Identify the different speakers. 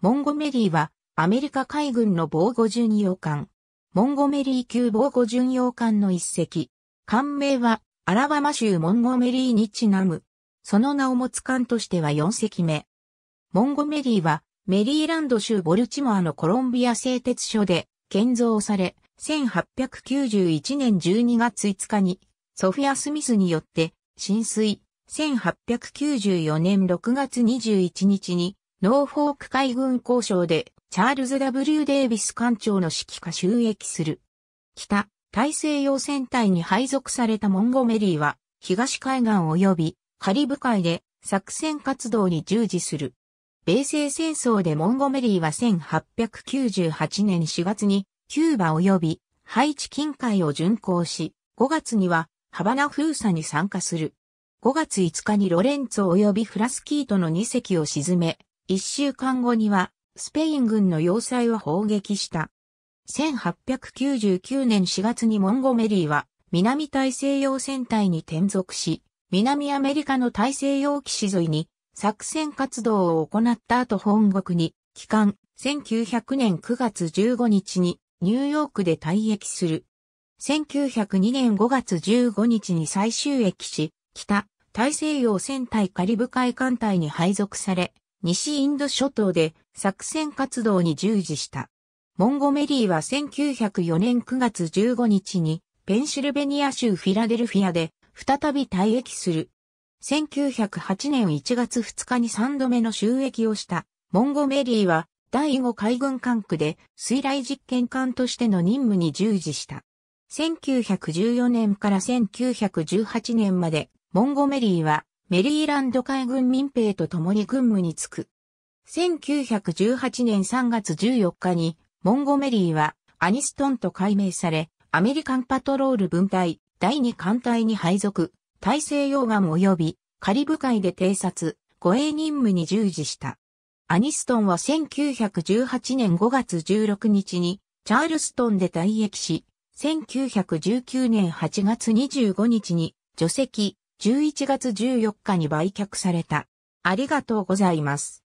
Speaker 1: モンゴメリーはアメリカ海軍の防護巡洋艦。モンゴメリー級防護巡洋艦の一隻。艦名はアラバマ州モンゴメリーにちなむ。その名を持つ艦としては4隻目。モンゴメリーはメリーランド州ボルチモアのコロンビア製鉄所で建造され、1891年12月5日にソフィア・スミスによって浸水、1894年6月21日にノーフォーク海軍交渉でチャールズ W. デイビス艦長の指揮下収益する。北、大西洋戦隊に配属されたモンゴメリーは、東海岸及びカリブ海で作戦活動に従事する。米西戦争でモンゴメリーは1898年4月にキューバ及びハイチ近海を巡航し、5月にはハバナ封鎖に参加する。5月5日にロレンツォ及びフラスキートの2隻を沈め、一週間後には、スペイン軍の要塞を砲撃した。1899年4月にモンゴメリーは、南大西洋戦隊に転属し、南アメリカの大西洋岸沿いに作戦活動を行った後本国に、帰還、1900年9月15日にニューヨークで退役する。1902年5月15日に再終役し、北、大西洋戦隊カリブ海艦隊に配属され、西インド諸島で作戦活動に従事した。モンゴメリーは1904年9月15日にペンシルベニア州フィラデルフィアで再び退役する。1908年1月2日に3度目の収益をしたモンゴメリーは第5海軍管区で水雷実験艦としての任務に従事した。1914年から1918年までモンゴメリーはメリーランド海軍民兵と共に軍務に就く。1918年3月14日に、モンゴメリーはアニストンと改名され、アメリカンパトロール分隊第2艦隊に配属、大西洋岸及びカリブ海で偵察、護衛任務に従事した。アニストンは1918年5月16日にチャールストンで退役し、1919年8月25日に除籍、11月14日に売却された。ありがとうございます。